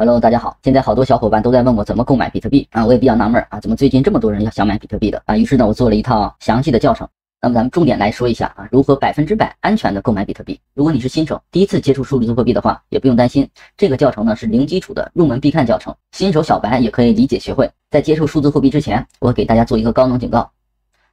Hello，大家好！现在好多小伙伴都在问我怎么购买比特币啊，我也比较纳闷啊，怎么最近这么多人要想买比特币的啊？于是呢，我做了一套详细的教程。那么咱们重点来说一下啊，如何百分之百安全的购买比特币。如果你是新手，第一次接触数字货币的话，也不用担心。这个教程呢是零基础的入门必看教程，新手小白也可以理解学会。在接触数字货币之前，我给大家做一个高能警告：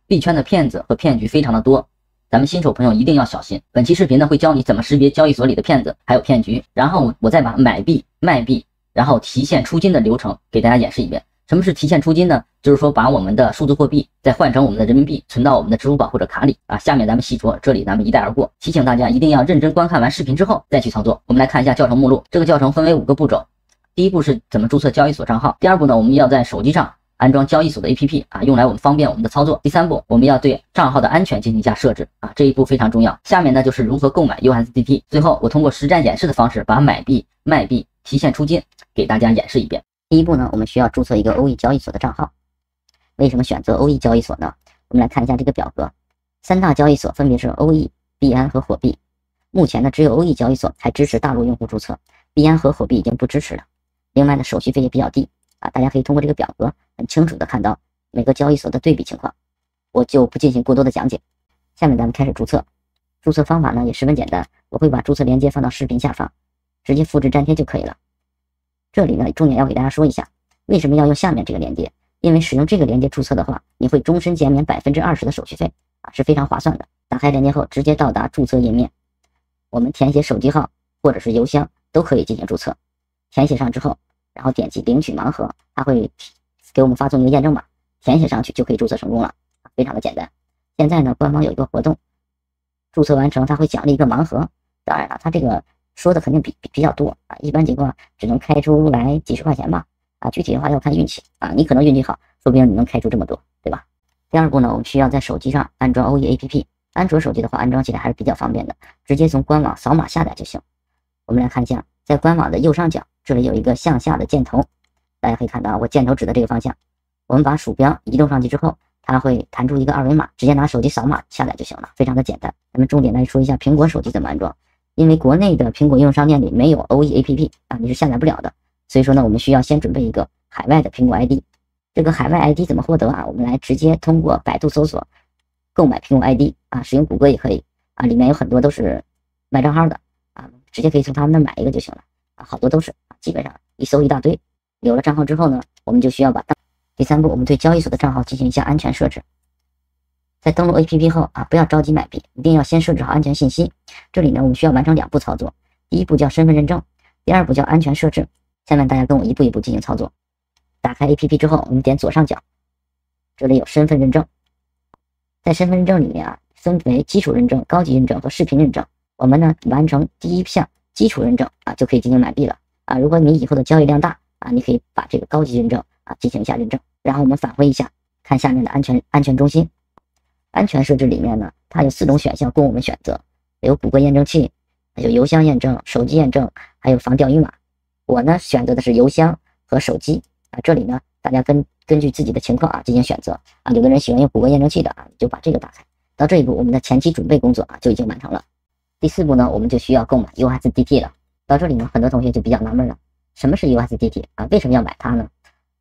币圈的骗子和骗局非常的多，咱们新手朋友一定要小心。本期视频呢会教你怎么识别交易所里的骗子还有骗局，然后我再把买币卖币。然后提现出金的流程给大家演示一遍。什么是提现出金呢？就是说把我们的数字货币再换成我们的人民币，存到我们的支付宝或者卡里啊。下面咱们细说，这里咱们一带而过。提醒大家一定要认真观看完视频之后再去操作。我们来看一下教程目录，这个教程分为五个步骤。第一步是怎么注册交易所账号。第二步呢，我们要在手机上安装交易所的 APP 啊，用来我们方便我们的操作。第三步，我们要对账号的安全进行一下设置啊，这一步非常重要。下面呢就是如何购买 USDT。最后，我通过实战演示的方式把买币卖币。提现出金，给大家演示一遍。第一步呢，我们需要注册一个欧易交易所的账号。为什么选择欧易交易所呢？我们来看一下这个表格，三大交易所分别是欧易、币安和火币。目前呢，只有欧易交易所才支持大陆用户注册，币安和火币已经不支持了。另外呢，手续费也比较低啊。大家可以通过这个表格很清楚的看到每个交易所的对比情况，我就不进行过多的讲解。下面咱们开始注册。注册方法呢也十分简单，我会把注册链接放到视频下方。直接复制粘贴就可以了。这里呢，重点要给大家说一下，为什么要用下面这个链接？因为使用这个链接注册的话，你会终身减免百分之二十的手续费啊，是非常划算的。打开链接后，直接到达注册页面，我们填写手机号或者是邮箱都可以进行注册。填写上之后，然后点击领取盲盒，它会给我们发送一个验证码，填写上去就可以注册成功了，非常的简单。现在呢，官方有一个活动，注册完成它会奖励一个盲盒。当然了，它这个。说的肯定比比比较多啊，一般情况只能开出来几十块钱吧，啊，具体的话要看运气啊，你可能运气好，说不定你能开出这么多，对吧？第二步呢，我们需要在手机上安装 OE A P P，安卓手机的话安装起来还是比较方便的，直接从官网扫码下载就行。我们来看一下，在官网的右上角这里有一个向下的箭头，大家可以看到我箭头指的这个方向，我们把鼠标移动上去之后，它会弹出一个二维码，直接拿手机扫码下载就行了，非常的简单。咱们重点来说一下苹果手机怎么安装。因为国内的苹果应用商店里没有 OE APP 啊，你是下载不了的。所以说呢，我们需要先准备一个海外的苹果 ID。这个海外 ID 怎么获得啊？我们来直接通过百度搜索购买苹果 ID 啊，使用谷歌也可以啊。里面有很多都是卖账号的啊，直接可以从他们那买一个就行了啊。好多都是啊，基本上一搜一大堆。有了账号之后呢，我们就需要把第三步，我们对交易所的账号进行一下安全设置。在登录 APP 后啊，不要着急买币，一定要先设置好安全信息。这里呢，我们需要完成两步操作，第一步叫身份认证，第二步叫安全设置。下面大家跟我一步一步进行操作。打开 APP 之后，我们点左上角，这里有身份认证。在身份证里面啊，分为基础认证、高级认证和视频认证。我们呢，完成第一项基础认证啊，就可以进行买币了啊。如果你以后的交易量大啊，你可以把这个高级认证啊进行一下认证。然后我们返回一下，看下面的安全安全中心。安全设置里面呢，它有四种选项供我们选择，有谷歌验证器，有邮箱验证、手机验证，还有防钓鱼码。我呢选择的是邮箱和手机啊。这里呢，大家根根据自己的情况啊进行选择啊。有的人喜欢用谷歌验证器的啊，就把这个打开。到这一步，我们的前期准备工作啊就已经完成了。第四步呢，我们就需要购买 USDT 了。到这里呢，很多同学就比较纳闷了，什么是 USDT 啊？为什么要买它呢？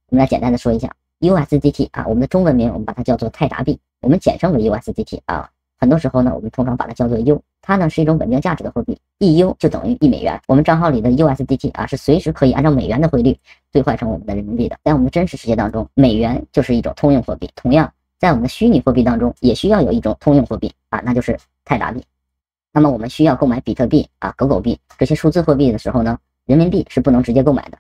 我们来简单的说一下 USDT 啊，我们的中文名我们把它叫做泰达币。我们简称为 USDT 啊，很多时候呢，我们通常把它叫做 U，它呢是一种稳定价值的货币，一 U 就等于一美元。我们账号里的 USDT 啊是随时可以按照美元的汇率兑换成我们的人民币的。在我们真实世界当中，美元就是一种通用货币，同样在我们的虚拟货币当中也需要有一种通用货币啊，那就是泰达币。那么我们需要购买比特币啊、狗狗币这些数字货币的时候呢，人民币是不能直接购买的，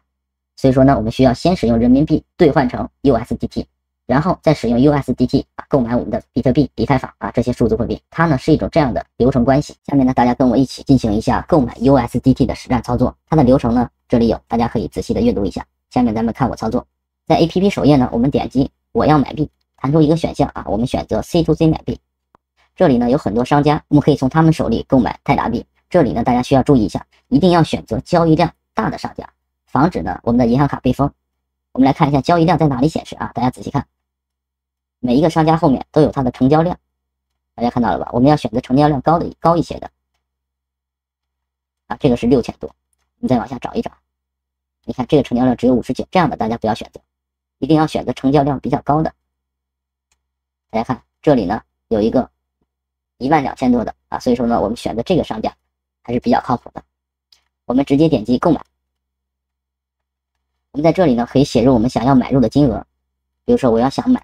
所以说呢，我们需要先使用人民币兑换成 USDT。然后再使用 USDT 啊购买我们的比特币、以太坊啊这些数字货币，它呢是一种这样的流程关系。下面呢大家跟我一起进行一下购买 USDT 的实战操作，它的流程呢这里有，大家可以仔细的阅读一下。下面咱们看我操作，在 APP 首页呢我们点击我要买币，弹出一个选项啊，我们选择 C to C 买币。这里呢有很多商家，我们可以从他们手里购买泰达币。这里呢大家需要注意一下，一定要选择交易量大的商家，防止呢我们的银行卡被封。我们来看一下交易量在哪里显示啊？大家仔细看，每一个商家后面都有它的成交量，大家看到了吧？我们要选择成交量高的高一些的啊，这个是六千多，你再往下找一找，你看这个成交量只有五十九，这样的大家不要选择，一定要选择成交量比较高的。大家看这里呢有一个一万两千多的啊，所以说呢我们选择这个商家还是比较靠谱的。我们直接点击购买。我们在这里呢，可以写入我们想要买入的金额，比如说我要想买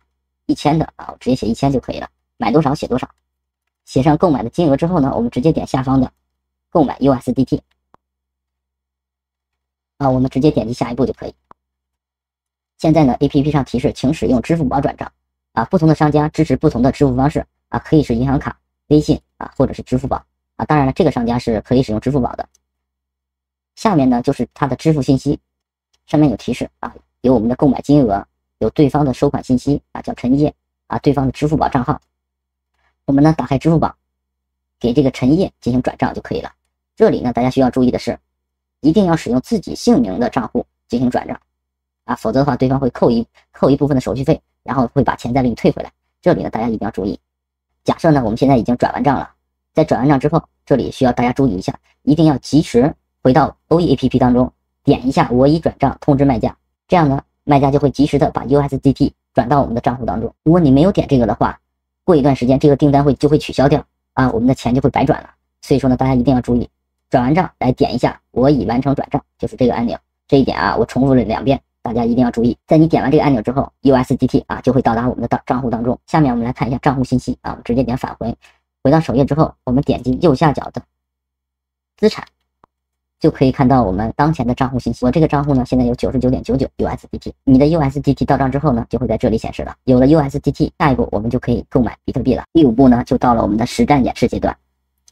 一千的啊，我直接写一千就可以了。买多少写多少，写上购买的金额之后呢，我们直接点下方的“购买 USDT” 啊，我们直接点击下一步就可以。现在呢，APP 上提示请使用支付宝转账啊，不同的商家支持不同的支付方式啊，可以是银行卡、微信啊，或者是支付宝啊。当然了，这个商家是可以使用支付宝的。下面呢就是它的支付信息。上面有提示啊，有我们的购买金额，有对方的收款信息啊，叫陈烨啊，对方的支付宝账号。我们呢，打开支付宝，给这个陈烨进行转账就可以了。这里呢，大家需要注意的是，一定要使用自己姓名的账户进行转账啊，否则的话，对方会扣一扣一部分的手续费，然后会把钱再给你退回来。这里呢，大家一定要注意。假设呢，我们现在已经转完账了，在转完账之后，这里需要大家注意一下，一定要及时回到 OE APP 当中。点一下我已转账通知卖家，这样呢，卖家就会及时的把 USDT 转到我们的账户当中。如果你没有点这个的话，过一段时间这个订单会就会取消掉啊，我们的钱就会白转了。所以说呢，大家一定要注意，转完账来点一下我已完成转账，就是这个按钮。这一点啊，我重复了两遍，大家一定要注意。在你点完这个按钮之后，USDT 啊就会到达我们的账账户当中。下面我们来看一下账户信息啊，我们直接点返回，回到首页之后，我们点击右下角的资产。就可以看到我们当前的账户信息。我这个账户呢，现在有九十九点九九 USDT。你的 USDT 到账之后呢，就会在这里显示了。有了 USDT，下一步我们就可以购买比特币了。第五步呢，就到了我们的实战演示阶段。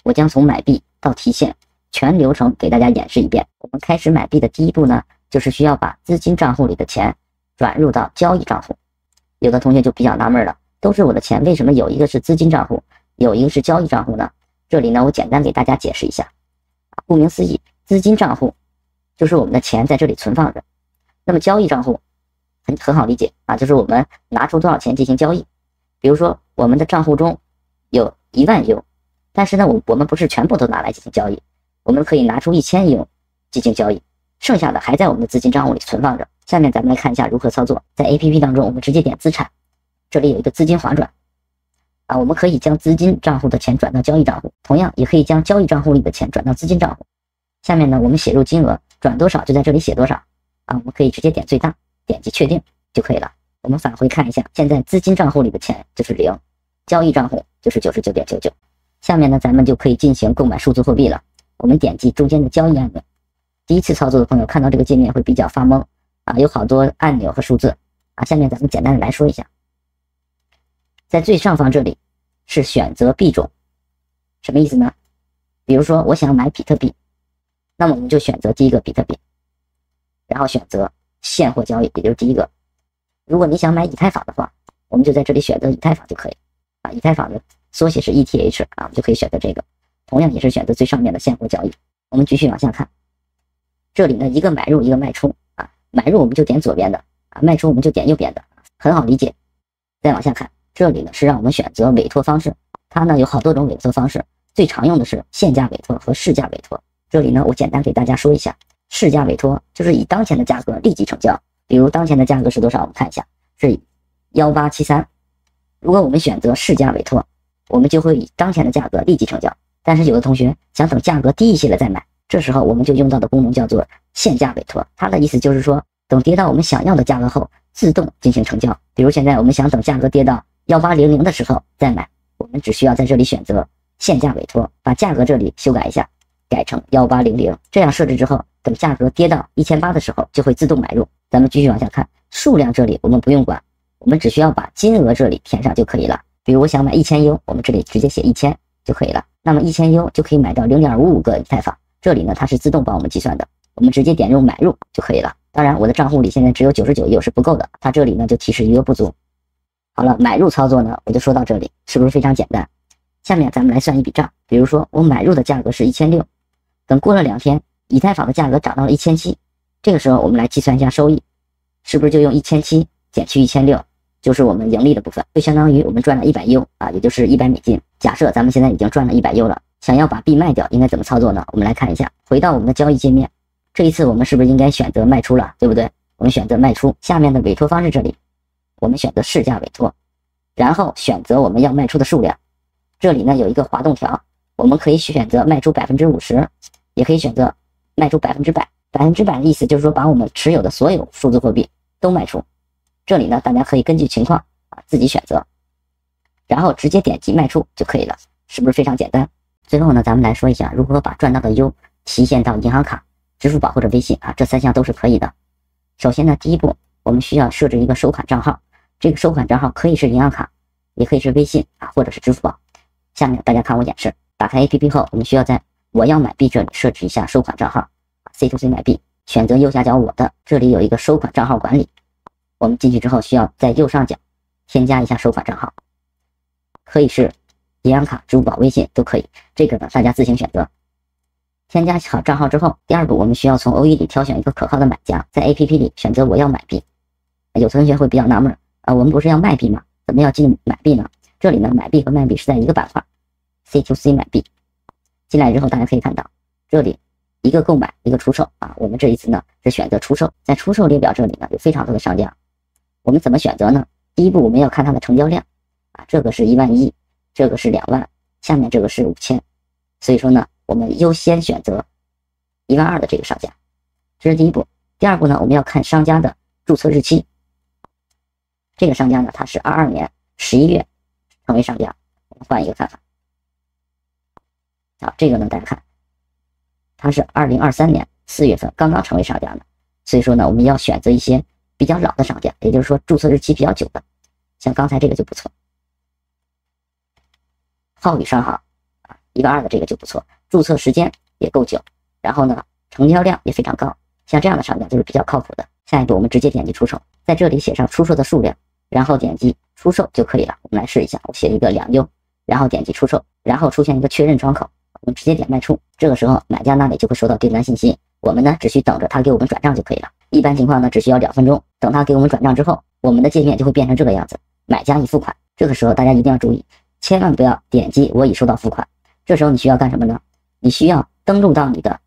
我将从买币到提现全流程给大家演示一遍。我们开始买币的第一步呢，就是需要把资金账户里的钱转入到交易账户。有的同学就比较纳闷了：都是我的钱，为什么有一个是资金账户，有一个是交易账户呢？这里呢，我简单给大家解释一下。顾名思义。资金账户就是我们的钱在这里存放着，那么交易账户很很好理解啊，就是我们拿出多少钱进行交易。比如说我们的账户中有一万 U，但是呢，我我们不是全部都拿来进行交易，我们可以拿出一千 U 进行交易，剩下的还在我们的资金账户里存放着。下面咱们来看一下如何操作，在 APP 当中，我们直接点资产，这里有一个资金划转啊，我们可以将资金账户的钱转到交易账户，同样也可以将交易账户里的钱转到资金账户。下面呢，我们写入金额，转多少就在这里写多少啊！我们可以直接点最大，点击确定就可以了。我们返回看一下，现在资金账户里的钱就是零，交易账户就是九十九点九九。下面呢，咱们就可以进行购买数字货币了。我们点击中间的交易按钮。第一次操作的朋友看到这个界面会比较发懵啊，有好多按钮和数字啊。下面咱们简单的来说一下，在最上方这里是选择币种，什么意思呢？比如说我想买比特币。那么我们就选择第一个比特币，然后选择现货交易，也就是第一个。如果你想买以太坊的话，我们就在这里选择以太坊就可以啊。以太坊的缩写是 ETH 啊，我们就可以选择这个。同样也是选择最上面的现货交易。我们继续往下看，这里呢一个买入一个卖出啊，买入我们就点左边的啊，卖出我们就点右边的，很好理解。再往下看，这里呢是让我们选择委托方式，它呢有好多种委托方式，最常用的是现价委托和市价委托。这里呢，我简单给大家说一下市价委托，就是以当前的价格立即成交。比如当前的价格是多少？我们看一下是幺八七三。如果我们选择市价委托，我们就会以当前的价格立即成交。但是有的同学想等价格低一些了再买，这时候我们就用到的功能叫做限价委托。它的意思就是说，等跌到我们想要的价格后，自动进行成交。比如现在我们想等价格跌到幺八零零的时候再买，我们只需要在这里选择限价委托，把价格这里修改一下。改成幺八零零，这样设置之后，等价格跌到一千八的时候，就会自动买入。咱们继续往下看，数量这里我们不用管，我们只需要把金额这里填上就可以了。比如我想买一千 U，我们这里直接写一千就可以了。那么一千 U 就可以买到零点五五个以太坊，这里呢它是自动帮我们计算的，我们直接点入买入就可以了。当然，我的账户里现在只有九十九 U 是不够的，它这里呢就提示余额不足。好了，买入操作呢我就说到这里，是不是非常简单？下面咱们来算一笔账，比如说我买入的价格是一千六。等过了两天，以太坊的价格涨到了一千七，这个时候我们来计算一下收益，是不是就用一千七减去一千六，就是我们盈利的部分，就相当于我们赚了一百 U 啊，也就是一百美金。假设咱们现在已经赚了一百 U 了，想要把币卖掉，应该怎么操作呢？我们来看一下，回到我们的交易界面，这一次我们是不是应该选择卖出了，对不对？我们选择卖出，下面的委托方式这里，我们选择市价委托，然后选择我们要卖出的数量，这里呢有一个滑动条，我们可以选择卖出百分之五十。也可以选择卖出百分之百，百分之百的意思就是说把我们持有的所有数字货币都卖出。这里呢，大家可以根据情况啊自己选择，然后直接点击卖出就可以了，是不是非常简单？最后呢，咱们来说一下如何把赚到的 U 提现到银行卡、支付宝或者微信啊，这三项都是可以的。首先呢，第一步我们需要设置一个收款账号，这个收款账号可以是银行卡，也可以是微信啊，或者是支付宝。下面大家看我演示，打开 APP 后，我们需要在我要买币，这里设置一下收款账号。C to C 买币，选择右下角我的，这里有一个收款账号管理。我们进去之后，需要在右上角添加一下收款账号，可以是银行卡、支付宝、微信都可以，这个呢大家自行选择。添加好账号之后，第二步我们需要从 O E 里挑选一个可靠的买家，在 A P P 里选择我要买币。有同学会比较纳闷啊，我们不是要卖币吗？怎么要进买币呢？这里呢买币和卖币是在一个板块，C to C 买币。进来之后，大家可以看到，这里一个购买，一个出售啊。我们这一次呢是选择出售，在出售列表这里呢有非常多的商家，我们怎么选择呢？第一步，我们要看它的成交量啊，这个是一万一，这个是两万，下面这个是五千，所以说呢，我们优先选择一万二的这个商家，这是第一步。第二步呢，我们要看商家的注册日期，这个商家呢他是二二年十一月成为商家，我们换一个看法。好，这个呢，大家看，它是二零二三年四月份刚刚成为商家的，所以说呢，我们要选择一些比较老的商家，也就是说注册日期比较久的，像刚才这个就不错，浩宇商行啊，一万二的这个就不错，注册时间也够久，然后呢，成交量也非常高，像这样的商家就是比较靠谱的。下一步我们直接点击出售，在这里写上出售的数量，然后点击出售就可以了。我们来试一下，我写一个两优，然后点击出售，然后出现一个确认窗口。我们直接点卖出，这个时候买家那里就会收到订单信息，我们呢只需等着他给我们转账就可以了。一般情况呢只需要两分钟，等他给我们转账之后，我们的界面就会变成这个样子。买家已付款，这个时候大家一定要注意，千万不要点击我已收到付款。这时候你需要干什么呢？你需要登录到你的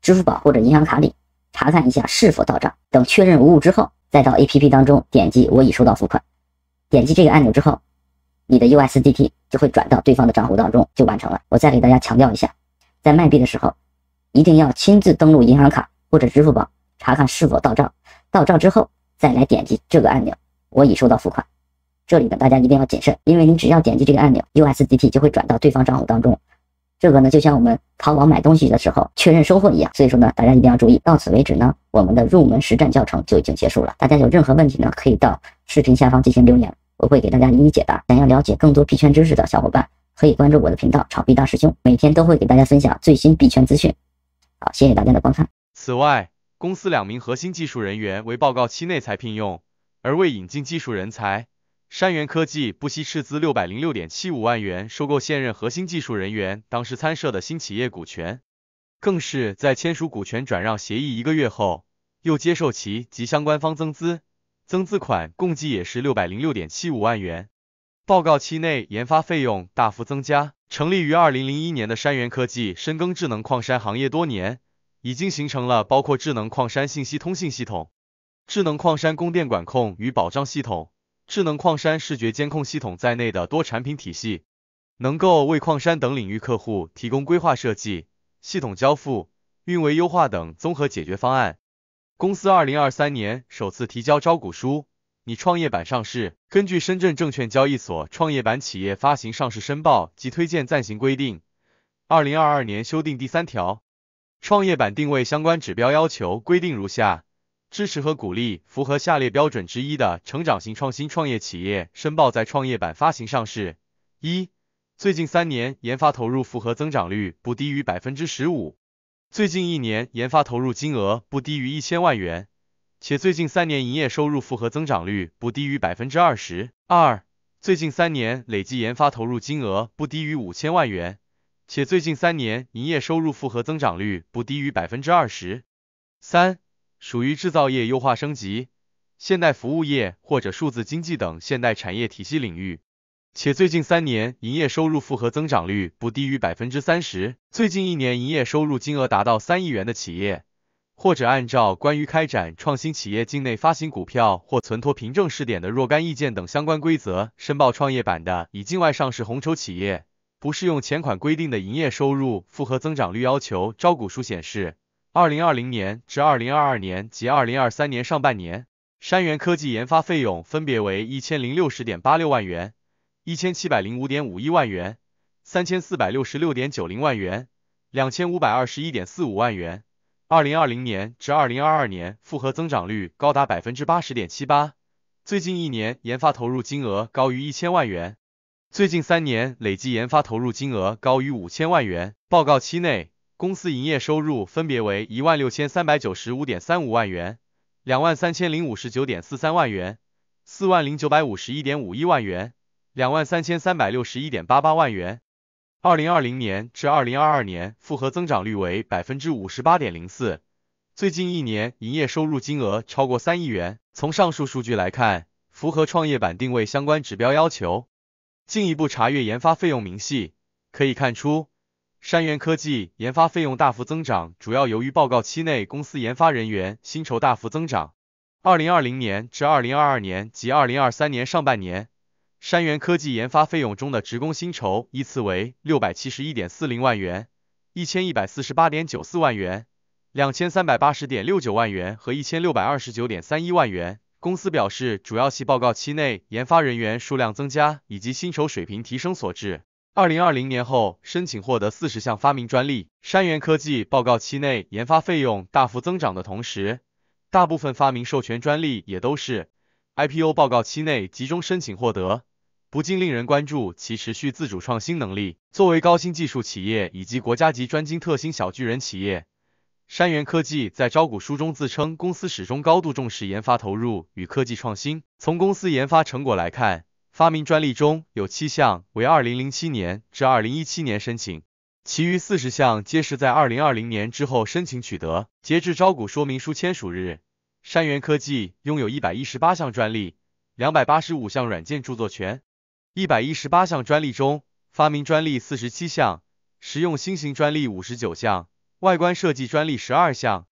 支付宝或者银行卡里查看一下是否到账。等确认无误之后，再到 APP 当中点击我已收到付款。点击这个按钮之后。你的 USDT 就会转到对方的账户当中，就完成了。我再给大家强调一下，在卖币的时候，一定要亲自登录银行卡或者支付宝查看是否到账。到账之后，再来点击这个按钮，我已收到付款。这里呢，大家一定要谨慎，因为你只要点击这个按钮，USDT 就会转到对方账户当中。这个呢，就像我们淘宝买东西的时候确认收货一样。所以说呢，大家一定要注意。到此为止呢，我们的入门实战教程就已经结束了。大家有任何问题呢，可以到视频下方进行留言。我会给大家一一解答。想要了解更多币圈知识的小伙伴，可以关注我的频道“炒币大师兄”，每天都会给大家分享最新币圈资讯。好，谢谢大家的观看。此外，公司两名核心技术人员为报告期内才聘用，而未引进技术人才。山源科技不惜斥资六百零六点七五万元收购现任核心技术人员当时参设的新企业股权，更是在签署股权转让协议一个月后，又接受其及相关方增资。增资款共计也是六百零六点七五万元。报告期内，研发费用大幅增加。成立于二零零一年的山源科技，深耕智能矿山行业多年，已经形成了包括智能矿山信息通信系统、智能矿山供电管控与保障系统、智能矿山视觉监控系统在内的多产品体系，能够为矿山等领域客户提供规划设计、系统交付、运维优化等综合解决方案。公司二零二三年首次提交招股书拟创业板上市。根据深圳证券交易所创业板企业发行上市申报及推荐暂行规定二零二二年修订第三条，创业板定位相关指标要求规定如下：支持和鼓励符合下列标准之一的成长型创新创业企业申报在创业板发行上市：一、最近三年研发投入复合增长率不低于百分之十五。最近一年研发投入金额不低于一千万元，且最近三年营业收入复合增长率不低于百分之二十二；最近三年累计研发投入金额不低于五千万元，且最近三年营业收入复合增长率不低于百分之二十三；属于制造业优化升级、现代服务业或者数字经济等现代产业体系领域。且最近三年营业收入复合增长率不低于百分之三十，最近一年营业收入金额达到三亿元的企业，或者按照《关于开展创新企业境内发行股票或存托凭证试点的若干意见》等相关规则申报创业板的以境外上市红筹企业，不适用前款规定的营业收入复合增长率要求。招股书显示，二零二零年至二零二二年及二零二三年上半年，山源科技研发费用分别为一千零六十点八六万元。一千七百零五点五一万元，三千四百六十六点九零万元，两千五百二十一点四五万元，二零二零年至二零二二年复合增长率高达百分之八十点七八，最近一年研发投入金额高于一千万元，最近三年累计研发投入金额高于五千万元。报告期内，公司营业收入分别为一万六千三百九十五点三五万元，两万三千零五十九点四三万元，四万零九百五十一点五一万元。两万三千三百六十一点八八万元，二零二零年至二零二二年复合增长率为百分之五十八点零四，最近一年营业收入金额超过三亿元。从上述数据来看，符合创业板定位相关指标要求。进一步查阅研发费用明细，可以看出，山源科技研发费用大幅增长，主要由于报告期内公司研发人员薪酬大幅增长。二零二零年至二零二二年及二零二三年上半年。山元科技研发费用中的职工薪酬依次为六百七十一点四零万元、一千一百四十八点九四万元、两千三百八十点六九万元和一千六百二十九点三一万元。公司表示，主要系报告期内研发人员数量增加以及薪酬水平提升所致。二零二零年后申请获得四十项发明专利。山元科技报告期内研发费用大幅增长的同时，大部分发明授权专利也都是 IPO 报告期内集中申请获得。不禁令人关注其持续自主创新能力。作为高新技术企业以及国家级专精特新小巨人企业，山源科技在招股书中自称，公司始终高度重视研发投入与科技创新。从公司研发成果来看，发明专利中有七项为二零零七年至二零一七年申请，其余四十项皆是在二零二零年之后申请取得。截至招股说明书签署日，山源科技拥有一百一十八项专利，两百八十五项软件著作权。一百一十八项专利中，发明专利四十七项，实用新型专利五十九项，外观设计专利十二项。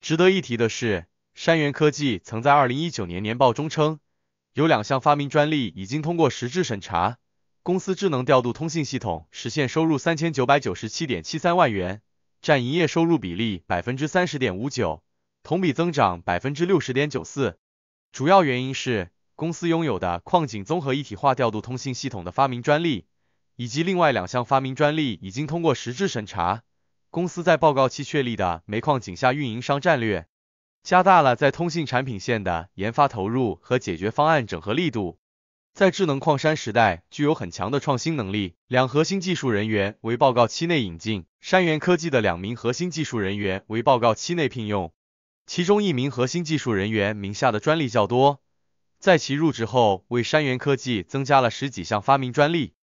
值得一提的是，山源科技曾在二零一九年年报中称，有两项发明专利已经通过实质审查。公司智能调度通信系统实现收入三千九百九十七点七三万元，占营业收入比例百分之三十点五九，同比增长百分之六十点九四。主要原因是公司拥有的矿井综合一体化调度通信系统的发明专利，以及另外两项发明专利已经通过实质审查。公司在报告期确立的煤矿井下运营商战略，加大了在通信产品线的研发投入和解决方案整合力度，在智能矿山时代具有很强的创新能力。两核心技术人员为报告期内引进，山源科技的两名核心技术人员为报告期内聘用，其中一名核心技术人员名下的专利较多。在其入职后，为山源科技增加了十几项发明专利，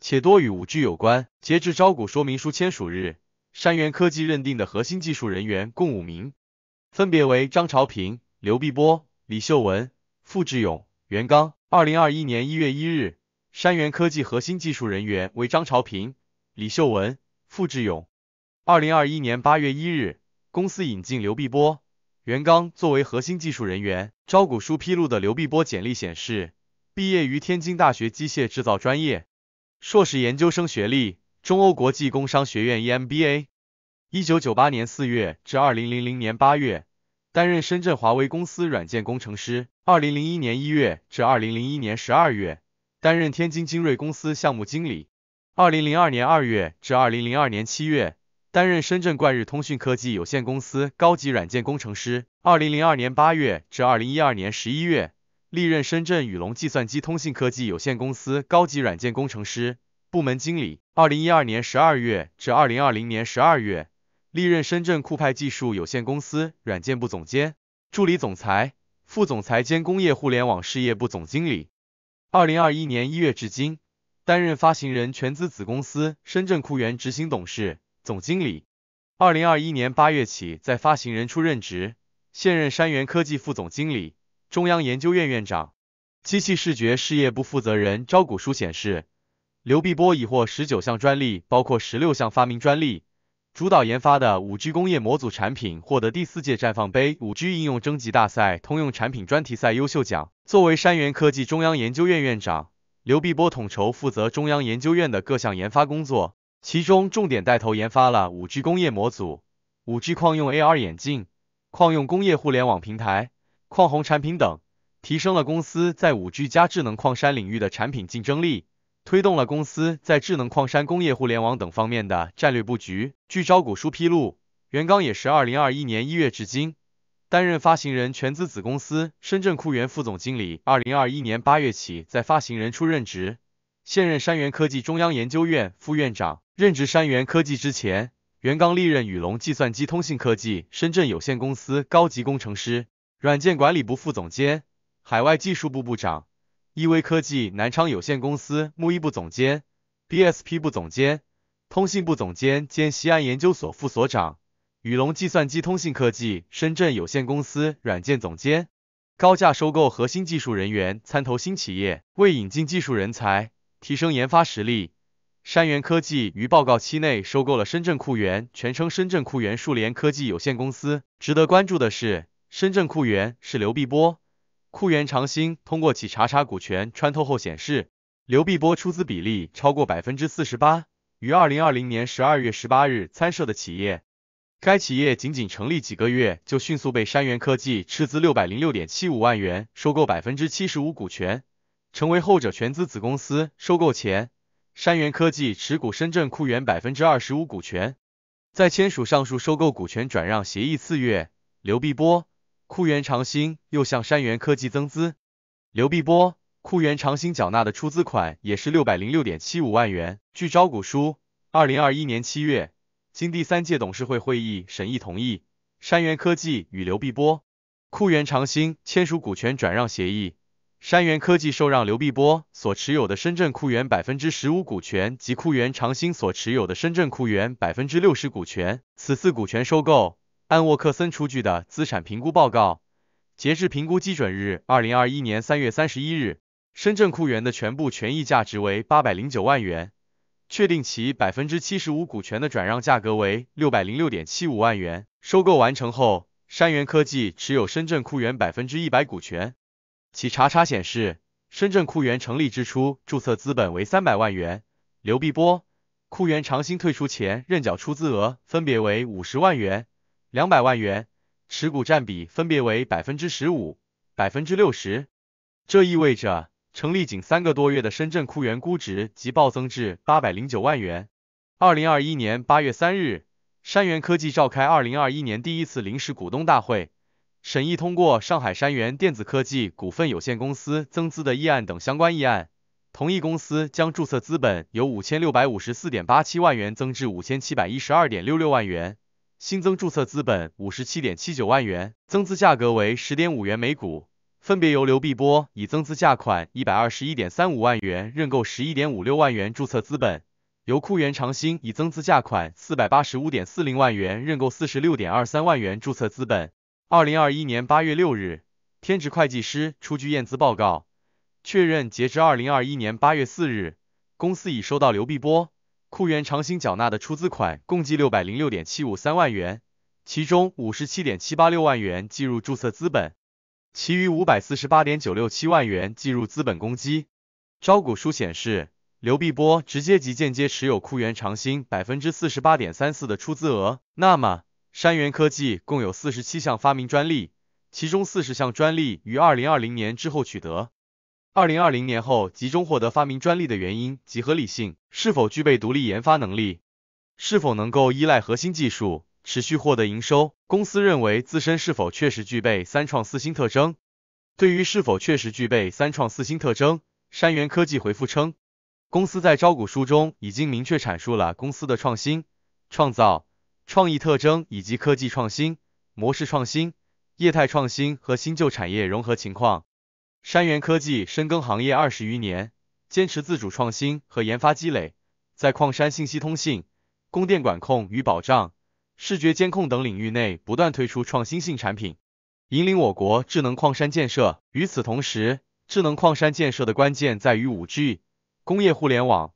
且多与五 G 有关。截至招股说明书签署日，山源科技认定的核心技术人员共五名，分别为张朝平、刘碧波、李秀文、傅志勇、袁刚。二零二一年一月一日，山源科技核心技术人员为张朝平、李秀文、傅志勇。二零二一年八月一日，公司引进刘碧波。袁刚作为核心技术人员，招股书披露的刘碧波简历显示，毕业于天津大学机械制造专业，硕士研究生学历，中欧国际工商学院 EMBA。一九九八年四月至二零零零年八月，担任深圳华为公司软件工程师；二零零一年一月至二零零一年十二月，担任天津精锐公司项目经理；二零零二年二月至二零零二年七月。担任深圳冠日通讯科技有限公司高级软件工程师。二零零二年八月至二零一二年十一月，历任深圳宇龙计算机通信科技有限公司高级软件工程师、部门经理。二零一二年十二月至二零二零年十二月，历任深圳酷派技术有限公司软件部总监、助理总裁、副总裁兼工业互联网事业部总经理。二零二一年一月至今，担任发行人全资子公司深圳酷源执行董事。总经理，二零二一年八月起在发行人处任职，现任山源科技副总经理、中央研究院院长、机器视觉事业部负责人。招股书显示，刘碧波已获十九项专利，包括十六项发明专利。主导研发的五 G 工业模组产品获得第四届“绽放杯”五 G 应用征集大赛通用产品专题赛优秀奖。作为山源科技中央研究院院长，刘碧波统筹负责中央研究院的各项研发工作。其中重点带头研发了五 G 工业模组、五 G 矿用 AR 眼镜、矿用工业互联网平台、矿红产品等，提升了公司在五 G 加智能矿山领域的产品竞争力，推动了公司在智能矿山、工业互联网等方面的战略布局。据招股书披露，袁刚也是二零二一年一月至今担任发行人全资子公司深圳库源副总经理，二零二一年八月起在发行人处任职，现任山源科技中央研究院副院长。任职山源科技之前，袁刚历任宇龙计算机通信科技深圳有限公司高级工程师、软件管理部副总监、海外技术部部长，亿威科技南昌有限公司木易部总监、BSP 部总监、通信部总监兼西安研究所副所长，宇龙计算机通信科技深圳有限公司软件总监，高价收购核心技术人员，参投新企业，为引进技术人才、提升研发实力。山源科技于报告期内收购了深圳酷源，全称深圳酷源数联科技有限公司。值得关注的是，深圳酷源是刘碧波、酷源长兴通过企查查股权穿透后显示，刘碧波出资比例超过百分之四十八，于二零二零年十二月十八日参设的企业。该企业仅仅成立几个月，就迅速被山源科技斥资六百零六点七五万元收购百分之七十五股权，成为后者全资子公司。收购前。山源科技持股深圳酷源百分之二十五股权，在签署上述收购股权转让协议次月，刘碧波、库源长兴又向山源科技增资，刘碧波、库源长兴缴纳的出资款也是六百零六点七五万元。据招股书，二零二一年七月，经第三届董事会会议审议同意，山源科技与刘碧波、库源长兴签署股权转让协议。山源科技受让刘碧波所持有的深圳库源百分之十五股权及库源长兴所持有的深圳库源百分之六十股权。此次股权收购，按沃克森出具的资产评估报告，截至评估基准日二零二一年三月三十一日，深圳库源的全部权益价值为八百零九万元，确定其百分之七十五股权的转让价格为六百零六点七五万元。收购完成后，山源科技持有深圳库源百分之一百股权。企查查显示，深圳库源成立之初注册资本为三百万元，刘碧波、库源长兴退出前认缴出资额分别为五十万元、两百万元，持股占比分别为百分之十五、百分之六十。这意味着，成立仅三个多月的深圳库源估值即暴增至八百零九万元。二零二一年八月三日，山源科技召开二零二一年第一次临时股东大会。审议通过上海山源电子科技股份有限公司增资的议案等相关议案，同意公司将注册资本由五千六百五十四点八七万元增至五千七百一十二点六六万元，新增注册资本五十七点七九万元，增资价格为十点五元每股，分别由刘碧波以增资价款一百二十一点三五万元认购十一点五六万元注册资本，由库源长兴以增资价款四百八十五点四零万元认购四十六点二三万元注册资本。二零二一年八月六日，天职会计师出具验资报告，确认截至二零二一年八月四日，公司已收到刘碧波、库源长兴缴纳的出资款共计六百零六点七五三万元，其中五十七点七八六万元计入注册资本，其余五百四十八点九六七万元计入资本公积。招股书显示，刘碧波直接及间接持有库源长兴百分之四十八点三四的出资额，那么。山源科技共有四十七项发明专利，其中四十项专利于二零二零年之后取得。二零二零年后集中获得发明专利的原因及合理性，是否具备独立研发能力，是否能够依赖核心技术持续获得营收？公司认为自身是否确实具备三创四新特征？对于是否确实具备三创四新特征，山源科技回复称，公司在招股书中已经明确阐述了公司的创新创造。创意特征以及科技创新、模式创新、业态创新和新旧产业融合情况。山源科技深耕行业二十余年，坚持自主创新和研发积累，在矿山信息通信、供电管控与保障、视觉监控等领域内不断推出创新性产品，引领我国智能矿山建设。与此同时，智能矿山建设的关键在于 5G、工业互联网。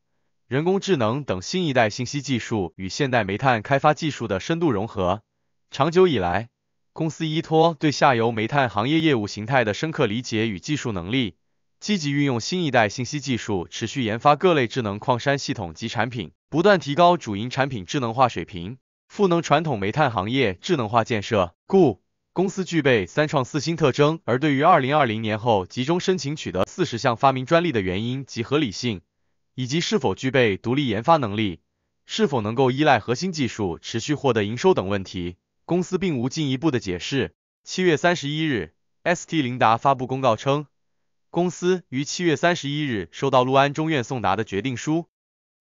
人工智能等新一代信息技术与现代煤炭开发技术的深度融合。长久以来，公司依托对下游煤炭行业业务形态的深刻理解与技术能力，积极运用新一代信息技术，持续研发各类智能矿山系统及产品，不断提高主营产品智能化水平，赋能传统煤炭行业智能化建设。故公司具备三创四新特征。而对于二零二零年后集中申请取得四十项发明专利的原因及合理性。以及是否具备独立研发能力，是否能够依赖核心技术持续获得营收等问题，公司并无进一步的解释。七月三十一日，ST 林达发布公告称，公司于七月三十一日收到陆安中院送达的决定书，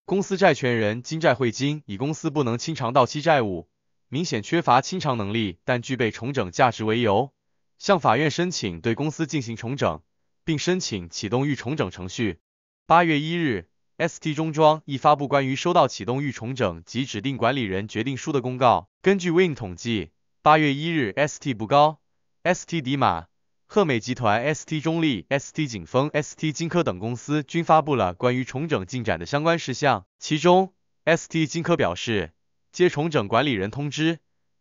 公司债权人金债汇金以公司不能清偿到期债务，明显缺乏清偿能力，但具备重整价值为由，向法院申请对公司进行重整，并申请启动预重整程序。八月一日。ST 中装亦发布关于收到启动预重整及指定管理人决定书的公告。根据 w i n 统计，八月一日，ST 不高、ST 迪马、赫美集团、ST 中立、ST 景峰、ST 金科等公司均发布了关于重整进展的相关事项。其中，ST 金科表示，接重整管理人通知，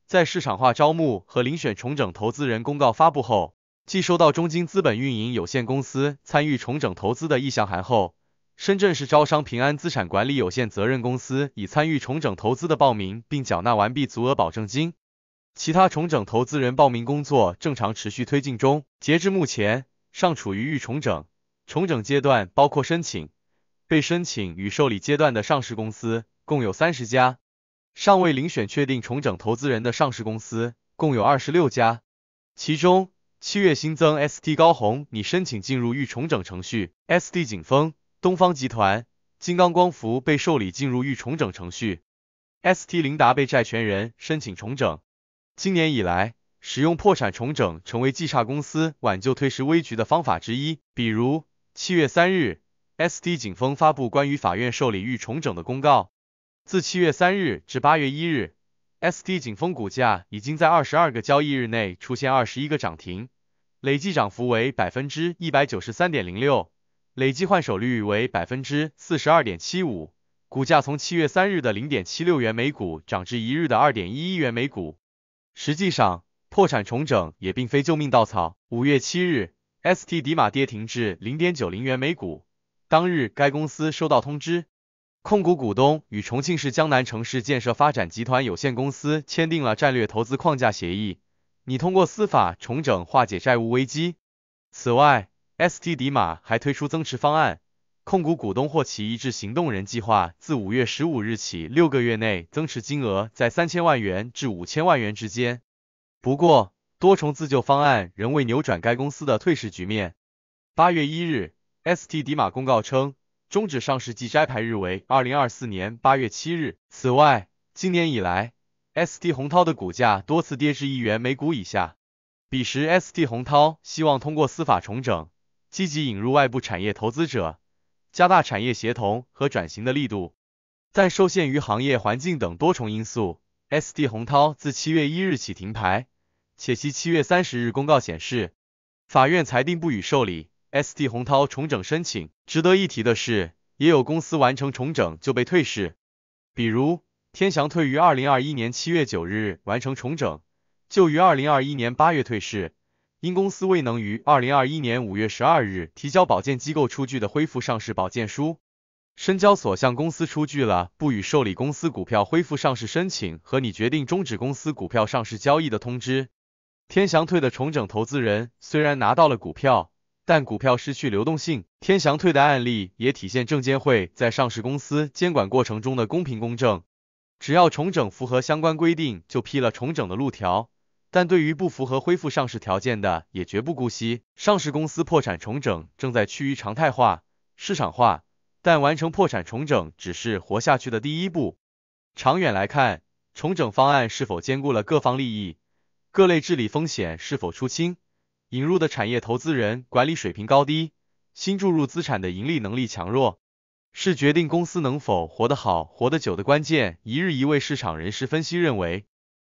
在市场化招募和遴选重整投资人公告发布后，即收到中金资本运营有限公司参与重整投资的意向函后。深圳市招商平安资产管理有限责任公司已参与重整投资的报名，并缴纳完毕足额保证金。其他重整投资人报名工作正常持续推进中。截至目前，尚处于预重整、重整阶段，包括申请、被申请与受理阶段的上市公司共有三十家，尚未遴选确定重整投资人的上市公司共有二十六家。其中，七月新增 ST 高鸿拟申请进入预重整程序，ST 景峰。东方集团、金刚光伏被受理进入预重整程序，ST 林达被债权人申请重整。今年以来，使用破产重整成为绩差公司挽救退市危局的方法之一。比如，七月三日，ST 景方发布关于法院受理预重整的公告。自七月三日至八月一日，ST 景峰股价已经在二十二个交易日内出现二十一个涨停，累计涨幅为百分之一百九十三点零六。累计换手率为百分之四十二点七五，股价从七月三日的零点七六元每股涨至一日的二点一一元每股。实际上，破产重整也并非救命稻草。五月七日，ST 迪马跌停至零点九零元每股。当日，该公司收到通知，控股股东与重庆市江南城市建设发展集团有限公司签订了战略投资框架协议，拟通过司法重整化解债务危机。此外，ST 迪马还推出增持方案，控股股东或其一致行动人计划自五月十五日起六个月内增持金额在三千万元至五千万元之间。不过，多重自救方案仍未扭转该公司的退市局面。八月一日，ST 迪马公告称，终止上市季摘牌日为二零二四年八月七日。此外，今年以来，ST 洪涛的股价多次跌至一元每股以下，彼时 ST 洪涛希望通过司法重整。积极引入外部产业投资者，加大产业协同和转型的力度。但受限于行业环境等多重因素，ST 洪涛自七月一日起停牌，且其七月三十日公告显示，法院裁定不予受理 ST 洪涛重整申请。值得一提的是，也有公司完成重整就被退市，比如天祥退于二零二一年七月九日完成重整，就于二零二一年八月退市。因公司未能于二零二一年五月十二日提交保荐机构出具的恢复上市保荐书，深交所向公司出具了不予受理公司股票恢复上市申请和拟决定终止公司股票上市交易的通知。天祥退的重整投资人虽然拿到了股票，但股票失去流动性。天祥退的案例也体现证监会在上市公司监管过程中的公平公正，只要重整符合相关规定，就批了重整的路条。但对于不符合恢复上市条件的，也绝不姑息。上市公司破产重整正在趋于常态化、市场化，但完成破产重整只是活下去的第一步。长远来看，重整方案是否兼顾了各方利益，各类治理风险是否出清，引入的产业投资人管理水平高低，新注入资产的盈利能力强弱，是决定公司能否活得好、活得久的关键。一日一位市场人士分析认为。